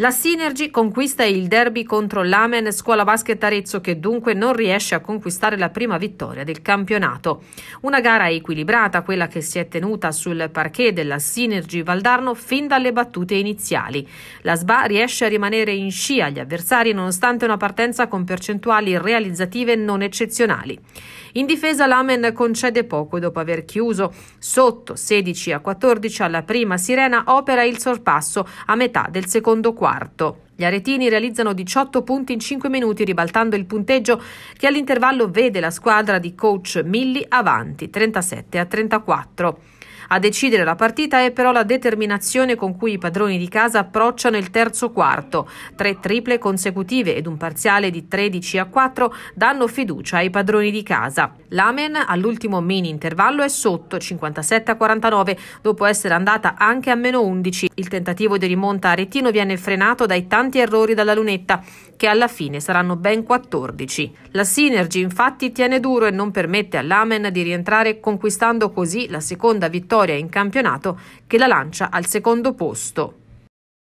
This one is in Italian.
La Synergy conquista il derby contro l'Amen Scuola Basket Arezzo che dunque non riesce a conquistare la prima vittoria del campionato. Una gara equilibrata, quella che si è tenuta sul parquet della Synergy Valdarno fin dalle battute iniziali. La SBA riesce a rimanere in scia agli avversari nonostante una partenza con percentuali realizzative non eccezionali. In difesa l'Amen concede poco e dopo aver chiuso sotto 16 a 14 alla prima sirena opera il sorpasso a metà del secondo quarto quarto. Gli aretini realizzano 18 punti in 5 minuti, ribaltando il punteggio che all'intervallo vede la squadra di coach Milli avanti 37 a 34. A decidere la partita è però la determinazione con cui i padroni di casa approcciano il terzo quarto. Tre triple consecutive ed un parziale di 13 a 4 danno fiducia ai padroni di casa. L'Amen all'ultimo mini intervallo è sotto 57 a 49 dopo essere andata anche a meno 11. Il tentativo di rimonta a Rettino viene frenato dai tanti errori dalla lunetta che alla fine saranno ben 14. La Synergy infatti tiene duro e non permette all'Amen di rientrare conquistando così la seconda vittoria vittoria in campionato che la lancia al secondo posto.